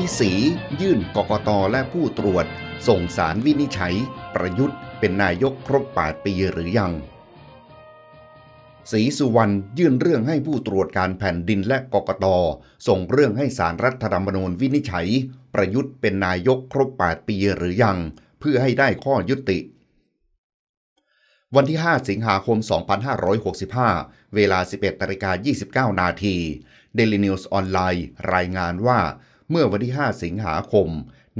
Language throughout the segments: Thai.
พิศียื่นกกตและผู้ตรวจ ส่งสารวินิจฉัย ประยุทธ์เป็นนายกครบ8ปีหรือยังศรีสุวรรณยื่นเรื่องให้ผู้ตรวจการแผ่นดินและกกตส่งเรื่องให้สารรัฐธรรมนูญวินิจฉัยประยุทธ์เป็นนายกครบ8ปีหรือยัง เพื่อให้ได้ข้อยุติ วันที่ 5 สิงหาคม 2565 เวลา 11นาฬิกา29นาที Daily News ออนไลน์รายงานว่าเมื่อวันที่ 5 สิงหาคม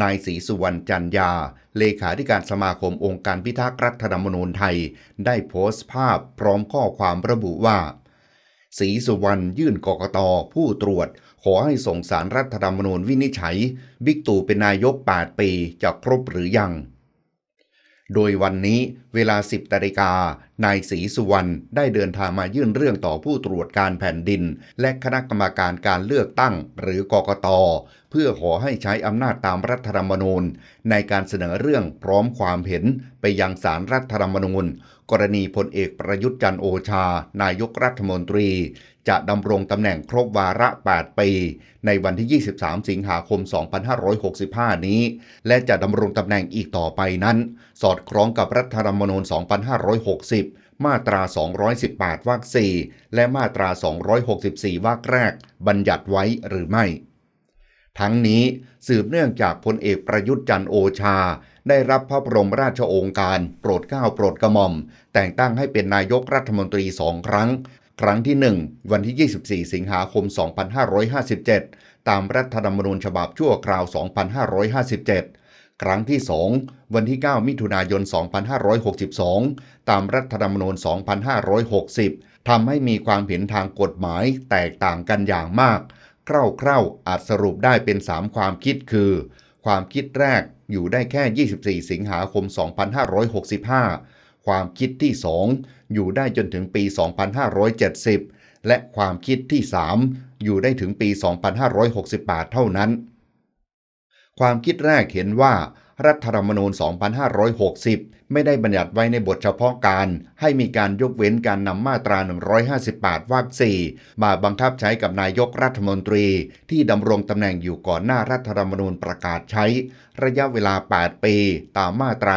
นายศรีสุวรรณจันยา เลขาธิการสมาคมองค์การพิทักษ์รัฐธรรมนูญไทย ได้โพสต์ภาพพร้อมข้อความระบุว่าศรีสุวรรณยื่นกกตผู้ตรวจ ขอให้ส่งสารรัฐธรรมนูญวินิจฉัย บิ๊กตู่เป็นนายก 8 ปีจะครบหรือยัง โดยวันนี้เวลา 10นาฬิกานายศรีสุวรรณได้เดินทางมายื่นเรื่องต่อผู้ตรวจการแผ่นดินและคณะกรรมการการเลือกตั้งหรือกกต เพื่อขอให้ใช้อำนาจตามรัฐธรรมนูญในการเสนอเรื่องพร้อมความเห็นไปยังสารรัฐธรรมนูญ กรณีพลเอกประยุทธ์จันโอชา นายกรัฐมนตรี จะดำรงตำแหน่งครบวาระ 8 ปี ในวันที่ 23 สิงหาคม 2565 นี้ และจะดำรงตำแหน่งอีกต่อไปนั้น สอดคล้องกับรัฐธรรมนูญ 2560มาตรา 218วรรค4และมาตรา 264วรรคแรก บัญญัติไว้หรือไม่ ทั้งนี้สืบเนื่องจากพลเอกประยุทธ์จันโอชา ได้รับพระบรมราชโองการ โปรดเกล้า โปรดกระหม่อม แต่งตั้งให้เป็นนายกรัฐมนตรีสองครั้ง ครั้งที่ 1 วันที่ 24 สิงหาคม 2557 ตามรัฐธรรมนูญฉบับชั่วคราว 2557ครั้งที่ 2 วันที่ 9 มิถุนายน 2562 ตามรัฐธรรมนูญ2560ทำให้มีความเห็นทางกฎหมายแตกต่างกันอย่างมาก คร่าวๆอาจสรุปได้เป็น 3 ความคิดคือ ความคิดแรกอยู่ได้แค่ 24 สิงหาคม 2565 ความคิดที่ 2 อยู่ได้จนถึงปี 2570 และความคิดที่ 3 อยู่ได้ถึงปี 2568เท่านั้นความคิดแรกเห็นว่ารัฐธรรมนูญ 2560 ไม่ได้บัญญัติไว้ในบทเฉพาะการให้มีการยกเว้นการนำมาตรา 158วรรค 4 มาบังคับใช้กับนายกรัฐมนตรีที่ดำรงตำแหน่งอยู่ก่อนหน้ารัฐธรรมนูญประกาศใช้ ระยะเวลา 8 ปี ตามมาตรา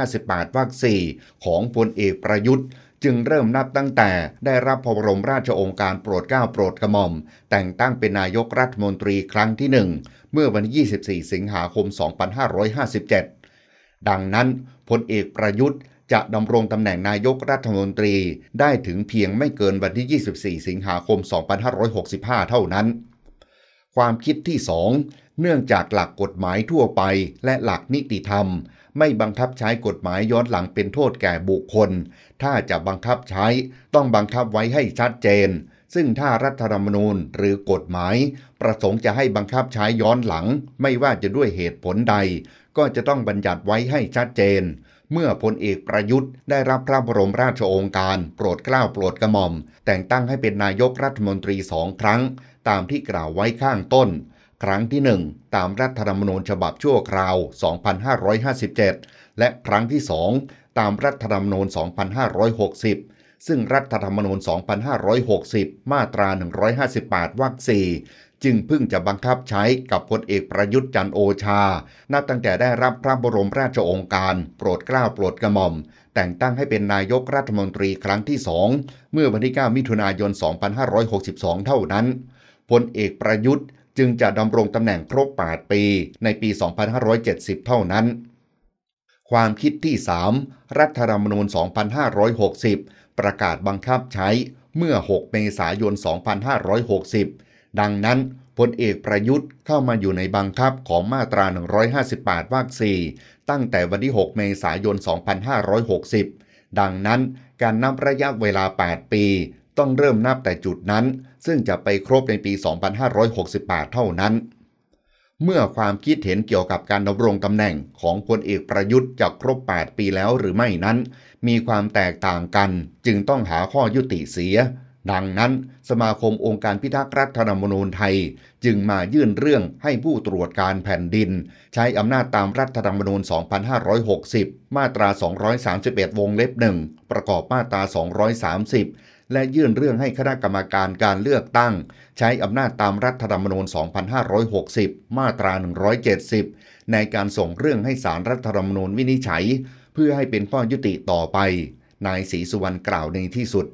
158วรรค 4 ของพลเอกประยุทธ์จึงเริ่มนับตั้งแต่ได้รับพระบรมราชโองการโปรดเกล้าโปรดกระหม่อม แต่งตั้งเป็นนายกรัฐมนตรีครั้งที่หนึ่ง เมื่อวันที่ 24 สิงหาคม 2557 ดังนั้นพลเอกประยุทธ์จะดำรงตำแหน่งนายกรัฐมนตรีได้ถึงเพียงไม่เกินวันที่ 24 สิงหาคม 2565 เท่านั้นความคิดที่สอง เนื่องจากหลักกฎหมายทั่วไปและหลักนิติธรรม ไม่บังคับใช้กฎหมายย้อนหลังเป็นโทษแก่บุคคล ถ้าจะบังคับใช้ต้องบังคับไว้ให้ชัดเจน ซึ่งถ้ารัฐธรรมนูญหรือกฎหมาย ประสงค์จะให้บังคับใช้ย้อนหลัง ไม่ว่าจะด้วยเหตุผลใด ก็จะต้องบัญญัติไว้ให้ชัดเจน เมื่อพลเอกประยุทธ์ได้รับพระบรมราชโองการ โปรดเกล้าโปรดกระหม่อม แต่งตั้งให้เป็นนายกรัฐมนตรีสองครั้งตามที่กล่าวไว้ข้างต้น ครั้งที่ 1 ตามรัฐธรรมนูญฉบับชั่วคราว 2557 และครั้งที่ 2 ตามรัฐธรรมนูญ 2560 ซึ่งรัฐธรรมนูญ 2560 มาตรา 158 วรรค 4 จึงพึ่งจะบังคับใช้กับพลเอกประยุทธ์จันโอชา นับตั้งแต่ได้รับพระบรมราชโองการ โปรดเกล้าโปรดกระหม่อม แต่งตั้งให้เป็นนายกรัฐมนตรีครั้งที่สองเมื่อวันที่ 9 มิถุนายน 2562 เท่านั้นพลเอกประยุทธ์จึงจะดำรงตำแหน่งครบ8ปี ในปี 2570 เท่านั้น ความคิดที่ 3 รัฐธรรมนูญ 2560 ประกาศบังคับใช้เมื่อ 6 เมษายน 2560 ดังนั้นพลเอกประยุทธ์เข้ามาอยู่ในบังคับของมาตรา 158 วรรค 4 ตั้งแต่วันที่ 6 เมษายน 2560 ดังนั้นการนับระยะเวลา 8 ปีต้องเริ่มนับแต่จุดนั้น ซึ่งจะไปครบในปี 2568 เท่านั้น เมื่อความคิดเห็นเกี่ยวกับการดำรงตำแหน่งของพลเอกประยุทธ์จะครบ 8 ปีแล้วหรือไม่นั้น มีความแตกต่างกัน จึงต้องหาข้อยุติเสีย ดังนั้นสมาคมองค์การพิทักษ์รัฐธรรมนูญไทยจึงมายื่นเรื่องให้ผู้ตรวจการแผ่นดิน ใช้อำนาจตามรัฐธรรมนูญ 2560 มาตรา 231 วงเล็บหนึ่ง ประกอบมาตรา 230และยื่นเรื่องให้คณะกรรมการการเลือกตั้ง ใช้อำนาจตามรัฐธรรมนูญ 2560 มาตรา 170 ในการส่งเรื่องให้สารรัฐธรรมนูญวินิจฉัย เพื่อให้เป็นข้อยุติต่อไป นายศรีสุวรรณกล่าวในที่สุด